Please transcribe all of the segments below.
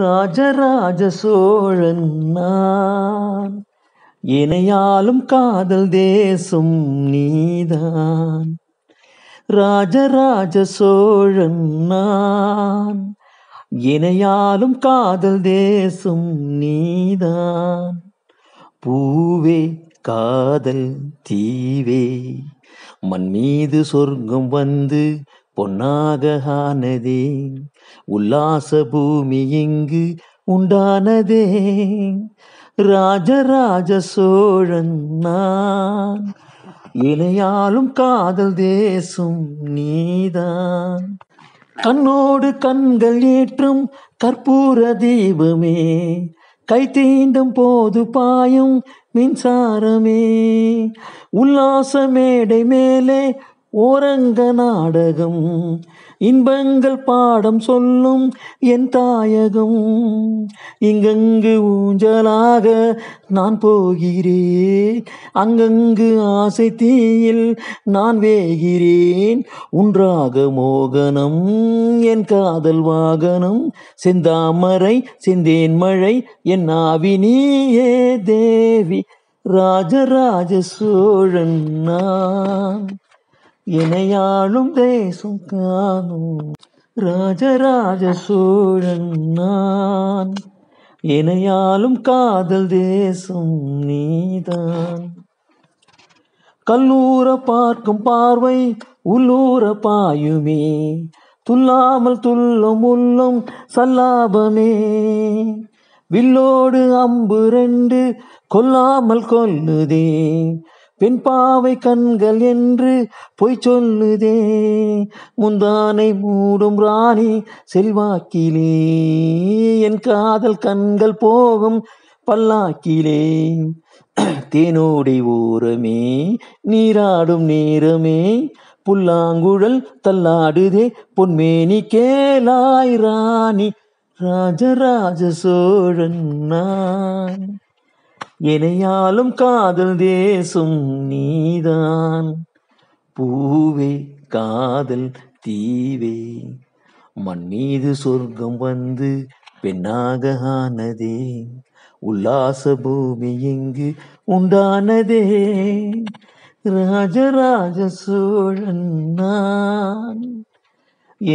ராஜராஜ சோழன் நான் இணையாலும் காதல் தேசம் நீதான் ராஜராஜ சோழன் நான் இணையாலும் காதல் தேசம் நீதான் பூவே காதல் தீவே மண் மீது சொர்க்கம் வந்து பொன்னாக உல்லாச பூமி இங்கு உண்டானதே ராஜராஜ சோழன் நான் இணையாலும் காதல் தேசும் நீதான் கண்ணோடு கண்கள் ஏற்றும் கற்பூர தீபமே கை தீண்டும் போது பாயும் மின்சாரமே உல்லாச மேடை மேலே ஓரங்க நாடகம் இன்பங்கள் பாடம் சொல்லும் என் தாயகம் இங்கங்கு ஊஞ்சலாக நான் போகிறேன் அங்கங்கு ஆசை தீயில் நான் வேகிறேன் உன்றாக மோகனம் என் காதல் வாகனம் செந்தாமரை செந்தேன் மழை என் ஆவினியே தேவி ராஜராஜ சோழன் நான் இணையாளும் தேசம் காணும் ராஜராஜ சோழன் நான் இணையாலும் காதல் தேசம் நீதான் கல்லூர பார்க்கும் பார்வை உள்ளூர பாயுமே துல்லாமல் துள்ளும் உள்ளும் சல்லாபமே வில்லோடு அம்பு ரெண்டு கொல்லாமல் கொல்லுதே பெண் பாவை கண்கள் என்று பொய் சொல்லுதே முந்தானை மூடும் ராணி செல்வாக்கிலே என் காதல் கண்கள் போகும் பல்லாக்கிலே தேனோடி ஓரமே நீராடும் நேரமே புல்லாங்குழல் தள்ளாடுதே பொன்மேனி கேளாய் ராணி ராஜராஜ சோழன் நான் எனையாலும் காதல் தேசும் நீதான் பூவே காதல் தீவே மண்ணீது சொர்க்கம் வந்து பெண்ணாக ஆனதே உல்லாச பூமி இங்கு உண்டானதே ராஜராஜ சோழன் நான்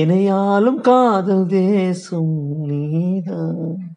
எனையாலும் காதல் தேசும் நீதான்